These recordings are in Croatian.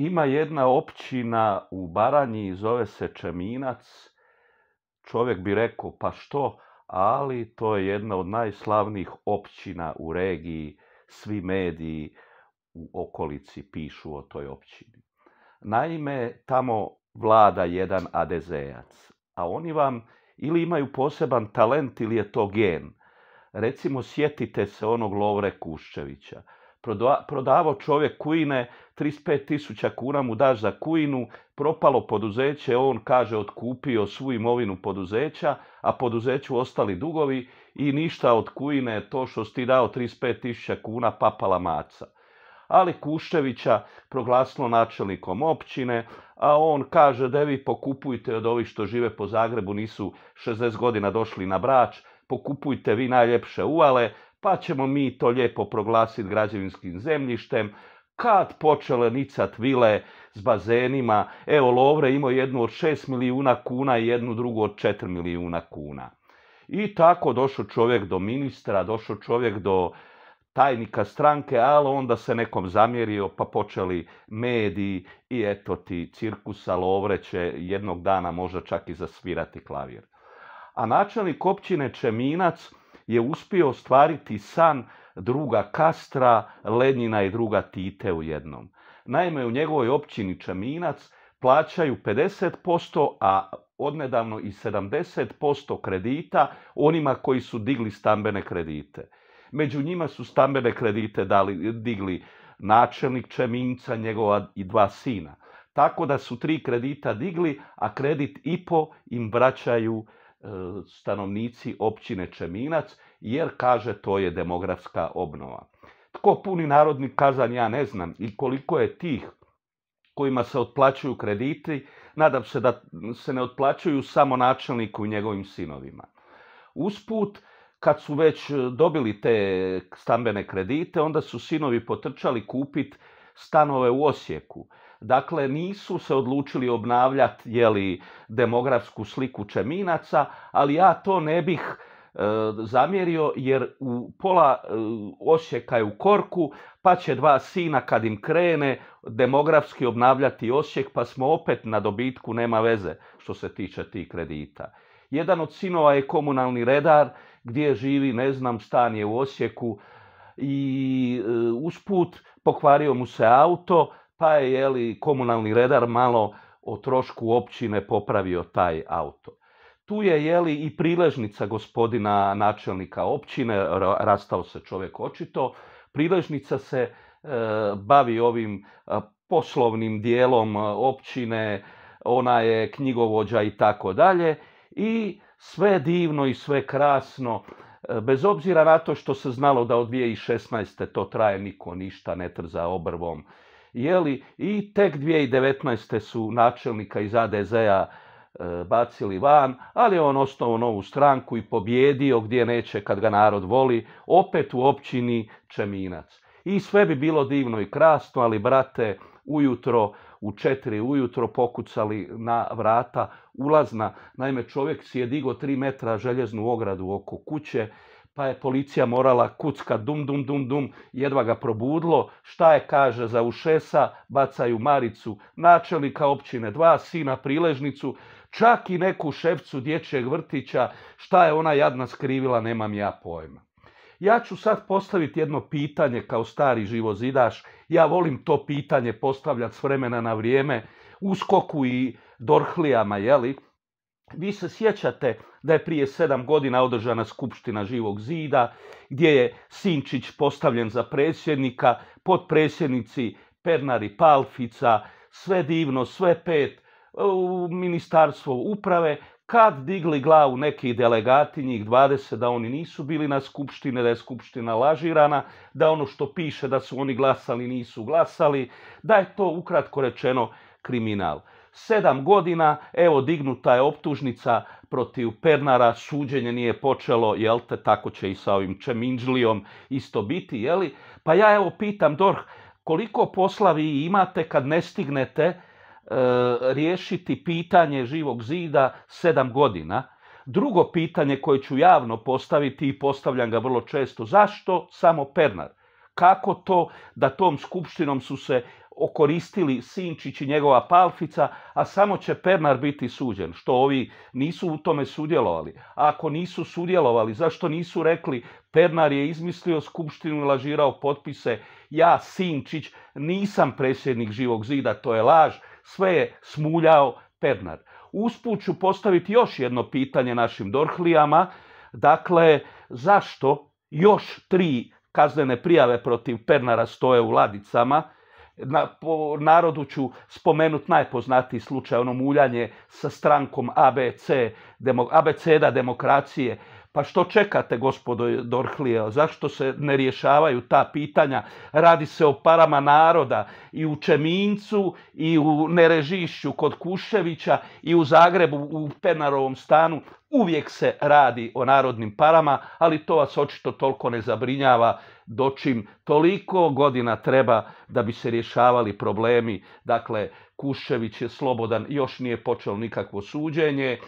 Ima jedna općina u Baranji, zove se Čeminac. Čovjek bi rekao, pa što? Ali to je jedna od najslavnijih općina u regiji. Svi mediji u okolici pišu o toj općini. Naime, tamo vlada jedan adezejac. A oni vam ili imaju poseban talent ili je to gen. Recimo, sjetite se onog Lovre Kuščevića prodavao čovjek kujine, 35 tisuća kuna mu daš za kujinu, propalo poduzeće, on kaže otkupio svu imovinu poduzeća, a poduzeću ostali dugovi i ništa od kujine, to što si dao 35 tisuća kuna, papala maca ali Kuščevića proglasilo načelnikom općine, a on kaže da vi pokupujte od ovih što žive po Zagrebu, nisu 60 godina došli na brač, pokupujte vi najljepše uvale, pa ćemo mi to lijepo proglasiti građevinskim zemljištem, kad počele nicat vile s bazenima, evo Lovre imao jednu od 6 milijuna kuna i jednu drugu od 4 milijuna kuna. I tako došao čovjek do ministra, došao čovjek do tajnika stranke, ali onda se nekom zamjerio pa počeli mediji i eto ti cirkusa Lovre će jednog dana možda čak i zasvirati klavir. A načelnik općine Čeminac je uspio ostvariti san druga Kastra, Lenjina i druga Tite u jednom. Naime, u njegovoj općini Čeminac plaćaju 50%, a odnedavno i 70% kredita onima koji su digli stambene kredite. Među njima su stambene kredite dali, digli načelnik Čeminca, njegova i dva sina. Tako da su tri kredita digli, a kredit i po im vraćaju E, stanovnici općine Čeminac, jer kaže to je demografska obnova. Tko puni narodni kazan ja ne znam i koliko je tih kojima se otplaćuju krediti, nadam se da se ne otplaćuju samo načelniku i njegovim sinovima. Usput, kad su već dobili te stambene kredite, onda su sinovi potrčali kupiti stanove u Osijeku. Dakle, nisu se odlučili obnavljati jeli, demografsku sliku Čeminaca, ali ja to ne bih e, zamjerio jer u pola e, Osijeka je u Korku, pa će dva sina kad im krene demografski obnavljati Osijek, pa smo opet na dobitku, nema veze što se tiče tih kredita. Jedan od sinova je komunalni redar gdje živi, ne znam, stan je u Osijeku, i e, usput pokvario mu se auto, pa je jeli, komunalni redar malo o trošku općine popravio taj auto. Tu je jeli i priležnica gospodina načelnika općine, rastao se čovjek očito, priležnica se e, bavi ovim e, poslovnim dijelom općine, ona je knjigovođa i tako dalje i sve divno i sve krasno E, bez obzira na to što se znalo da od 2016. to traje, niko ništa ne trza obrvom. Jeli, I tek 2019. su načelnika iz ADZ-a e, bacili van, ali je on osnovao novu stranku i pobjedio gdje neće kad ga narod voli, opet u općini Čeminac. I sve bi bilo divno i krasno, ali brate, ujutro u četiri ujutro pokucali na vrata ulazna. Naime, čovjek si je digo tri metra željeznu ogradu oko kuće, pa je policija morala kucka dum dum dum dum, jedva ga probudlo. šta je kaže za ušesa, bacaju Maricu, načelnika općine, dva sina priležnicu, čak i neku šefcu dječjeg vrtića, šta je ona jadna skrivila, nemam ja pojma. Ja ću sad postaviti jedno pitanje kao stari živozidaš. Ja volim to pitanje postavljati s vremena na vrijeme uskoku i dorhlijama, jeli? Vi se sjećate da je prije sedam godina održana skupština Živog zida, gdje je Sinčić postavljen za predsjednika, potpredsjednici Pernar Pernari Palfica, sve divno, sve pet, u ministarstvo uprave, kad digli glavu neki delegati, njih 20, da oni nisu bili na skupštine, da je skupština lažirana, da ono što piše da su oni glasali, nisu glasali, da je to ukratko rečeno kriminal. Sedam godina, evo, dignuta je optužnica protiv Pernara, suđenje nije počelo, jel te, tako će i sa ovim Čeminđlijom isto biti, jeli? Pa ja evo pitam, Dorh, koliko posla vi imate kad ne stignete E, riješiti pitanje živog zida sedam godina. Drugo pitanje koje ću javno postaviti i postavljam ga vrlo često, zašto samo Pernar? Kako to da tom skupštinom su se okoristili Sinčić i njegova palfica, a samo će Pernar biti suđen, što ovi nisu u tome sudjelovali. A ako nisu sudjelovali, zašto nisu rekli Pernar je izmislio skupštinu i lažirao potpise, ja Sinčić nisam predsjednik živog zida, to je laž, sve je smuljao Pernar. Usput ću postaviti još jedno pitanje našim Dorhlijama, dakle, zašto još tri kaznene prijave protiv Pernara stoje u ladicama, na, po narodu ću spomenuti najpoznatiji slučaj, ono muljanje sa strankom ABC, demo, demokracije, pa što čekate, gospodo Dorhlija? Zašto se ne rješavaju ta pitanja? Radi se o parama naroda i u Čemincu i u Nerežišću kod Kuševića i u Zagrebu u Penarovom stanu. Uvijek se radi o narodnim parama, ali to vas očito toliko ne zabrinjava čim toliko godina treba da bi se rješavali problemi. Dakle, Kušević je slobodan, još nije počeo nikakvo suđenje.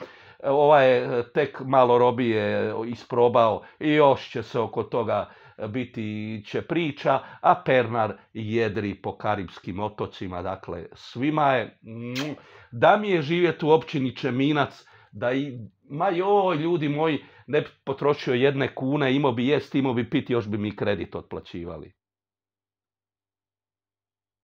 Ovaj je tek malo robije isprobao i još će se oko toga biti će priča, a Pernar jedri po karibskim otocima, dakle svima je. Da mi je živjet u općini Čeminac, da i, ma joj ljudi moji, ne bi potrošio jedne kune, imao bi jest, imao bi pit, još bi mi kredit otplaćivali.